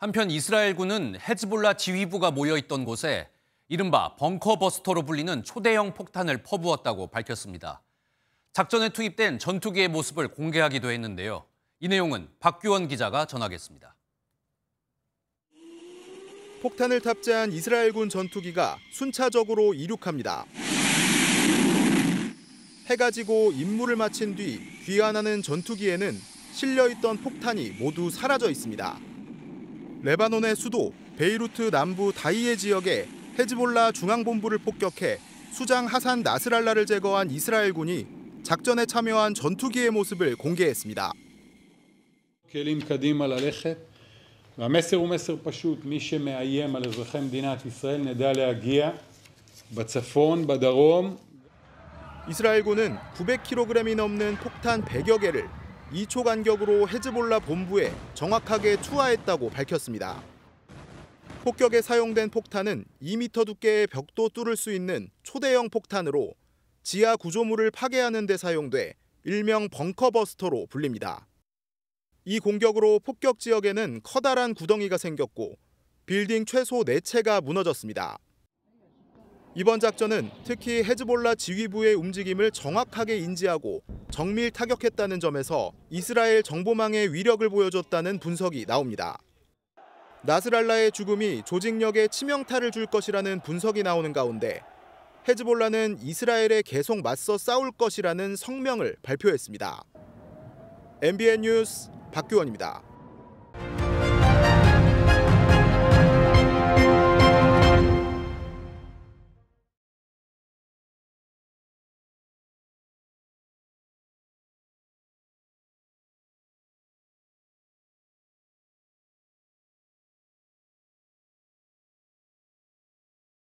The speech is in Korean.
한편 이스라엘군은 헤즈볼라 지휘부가 모여있던 곳에 이른바 벙커버스터로 불리는 초대형 폭탄을 퍼부었다고 밝혔습니다. 작전에 투입된 전투기의 모습을 공개하기도 했는데요. 이 내용은 박규원 기자가 전하겠습니다. 폭탄을 탑재한 이스라엘군 전투기가 순차적으로 이륙합니다. 해가 지고 임무를 마친 뒤 귀환하는 전투기에는 실려있던 폭탄이 모두 사라져 있습니다. 레바논의 수도 베이루트 남부 다이에 지역에 헤즈볼라 중앙본부를 폭격해 수장 하산 나스랄라를 제거한 이스라엘군이 작전에 참여한 전투기의 모습을 공개했습니다. 이스라엘군은 900kg이 넘는 폭탄 100여 개를 2초 간격으로 헤즈볼라 본부에 정확하게 투하했다고 밝혔습니다. 폭격에 사용된 폭탄은 2m 두께의 벽도 뚫을 수 있는 초대형 폭탄으로 지하 구조물을 파괴하는 데 사용돼 일명 벙커버스터로 불립니다. 이 공격으로 폭격 지역에는 커다란 구덩이가 생겼고 빌딩 최소 4채가 무너졌습니다. 이번 작전은 특히 헤즈볼라 지휘부의 움직임을 정확하게 인지하고 정밀 타격했다는 점에서 이스라엘 정보망의 위력을 보여줬다는 분석이 나옵니다. 나스랄라의 죽음이 조직력에 치명타를 줄 것이라는 분석이 나오는 가운데 헤즈볼라는 이스라엘에 계속 맞서 싸울 것이라는 성명을 발표했습니다. MBN 뉴스 박규원입니다.